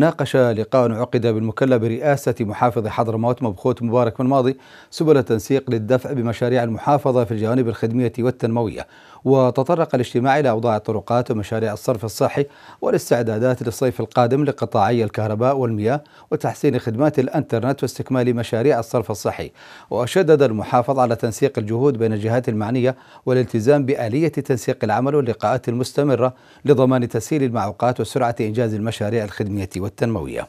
ناقش لقاء عقد بالمكلة برئاسة محافظ حضرموت مبخوت مبارك من ماضي سبل التنسيق للدفع بمشاريع المحافظة في الجوانب الخدمية والتنموية وتطرق الاجتماع إلى أوضاع الطرقات ومشاريع الصرف الصحي والاستعدادات للصيف القادم لقطاعي الكهرباء والمياه وتحسين خدمات الانترنت واستكمال مشاريع الصرف الصحي وشدد المحافظ على تنسيق الجهود بين الجهات المعنية والالتزام بآلية تنسيق العمل واللقاءات المستمرة لضمان تسهيل المعوقات وسرعة إنجاز المشاريع الخدمية والتنموية والتنموية